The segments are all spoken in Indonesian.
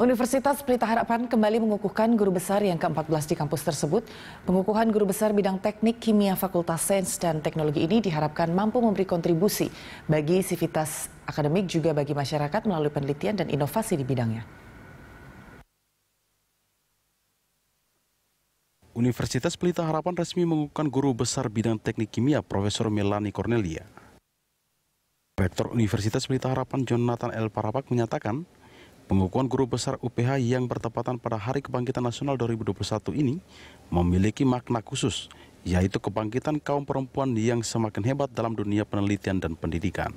Universitas Pelita Harapan kembali mengukuhkan guru besar yang ke-14 di kampus tersebut. Pengukuhan guru besar bidang teknik kimia Fakultas Sains dan Teknologi ini diharapkan mampu memberi kontribusi bagi sivitas akademik juga bagi masyarakat melalui penelitian dan inovasi di bidangnya. Universitas Pelita Harapan resmi mengukuhkan guru besar bidang teknik kimia Profesor Melani Cornelia. Rektor Universitas Pelita Harapan Jonathan L. Parapak menyatakan, Pengukuhan guru besar UPH yang bertepatan pada Hari Kebangkitan Nasional 2021 ini memiliki makna khusus, yaitu kebangkitan kaum perempuan yang semakin hebat dalam dunia penelitian dan pendidikan.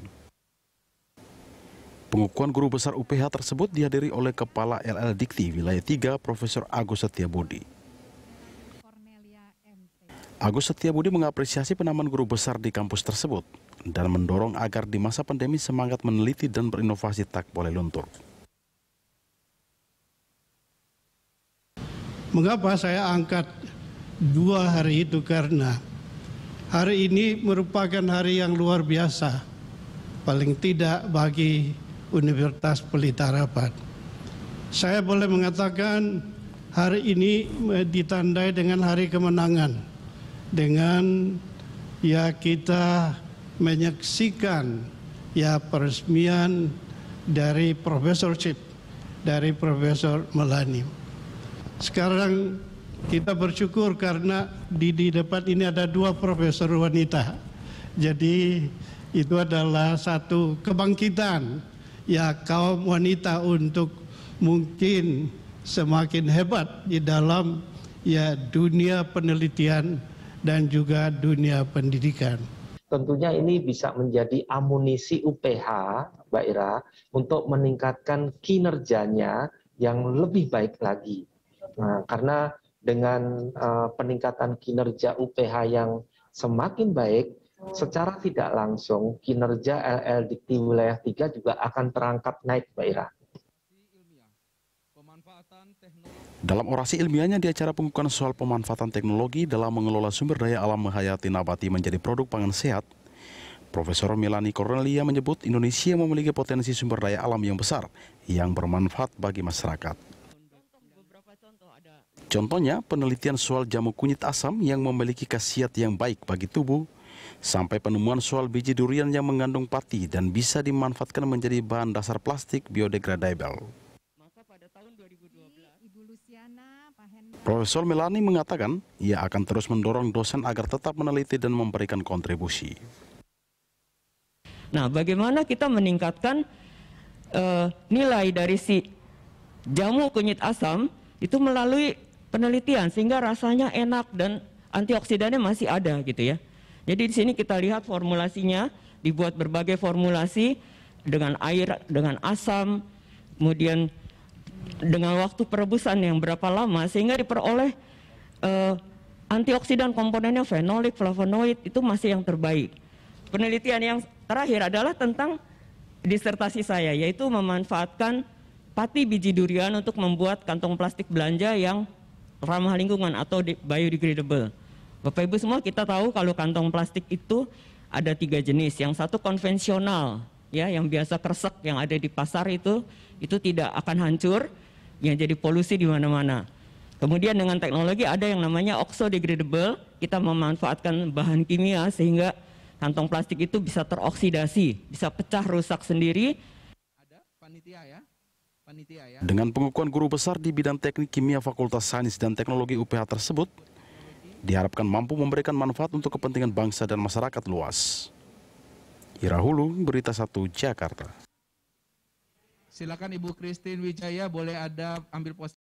Pengukuhan guru besar UPH tersebut dihadiri oleh Kepala LL Dikti Wilayah 3 Profesor Agus Setiabudi. Agus Setiabudi mengapresiasi penamaan guru besar di kampus tersebut dan mendorong agar di masa pandemi semangat meneliti dan berinovasi tak boleh luntur. Mengapa saya angkat dua hari itu? Karena hari ini merupakan hari yang luar biasa, paling tidak bagi Universitas Pelita Rapat. Saya boleh mengatakan hari ini ditandai dengan hari kemenangan, dengan ya kita menyaksikan ya peresmian dari Profesor profesorship dari Profesor Melani. Sekarang kita bersyukur karena di, di depan ini ada dua profesor wanita. Jadi itu adalah satu kebangkitan ya kaum wanita untuk mungkin semakin hebat di dalam ya dunia penelitian dan juga dunia pendidikan. Tentunya ini bisa menjadi amunisi UPH, Mbak Ira, untuk meningkatkan kinerjanya yang lebih baik lagi Nah, karena dengan uh, peningkatan kinerja UPH yang semakin baik, hmm. secara tidak langsung kinerja LL di wilayah 3 juga akan terangkat naik, Mbak Ira. Dalam orasi ilmiahnya di acara pengukuhan soal pemanfaatan teknologi dalam mengelola sumber daya alam menghayati nabati menjadi produk pangan sehat, Profesor Milani Cornelia menyebut Indonesia memiliki potensi sumber daya alam yang besar yang bermanfaat bagi masyarakat. Contohnya, penelitian soal jamu kunyit asam yang memiliki khasiat yang baik bagi tubuh, sampai penemuan soal biji durian yang mengandung pati dan bisa dimanfaatkan menjadi bahan dasar plastik biodegradable. Profesor Melani mengatakan, ia akan terus mendorong dosen agar tetap meneliti dan memberikan kontribusi. Nah, bagaimana kita meningkatkan uh, nilai dari si jamu kunyit asam itu melalui penelitian sehingga rasanya enak dan antioksidannya masih ada gitu ya. Jadi di sini kita lihat formulasinya dibuat berbagai formulasi dengan air, dengan asam, kemudian dengan waktu perebusan yang berapa lama sehingga diperoleh eh, antioksidan komponennya fenolik, flavonoid itu masih yang terbaik. Penelitian yang terakhir adalah tentang disertasi saya yaitu memanfaatkan pati biji durian untuk membuat kantong plastik belanja yang ramah lingkungan atau biodegradable. Bapak Ibu semua kita tahu kalau kantong plastik itu ada tiga jenis. Yang satu konvensional, ya yang biasa kresek yang ada di pasar itu itu tidak akan hancur, yang jadi polusi di mana-mana. Kemudian dengan teknologi ada yang namanya oxo-degradable, kita memanfaatkan bahan kimia sehingga kantong plastik itu bisa teroksidasi, bisa pecah rusak sendiri. Ada panitia ya? Ya. Dengan pengukuhan guru besar di bidang teknik kimia Fakultas Sains dan Teknologi UPH tersebut, diharapkan mampu memberikan manfaat untuk kepentingan bangsa dan masyarakat luas. Irahulu, Berita 1, Jakarta. Silakan Ibu Christine Wijaya, boleh ada ambil posisi.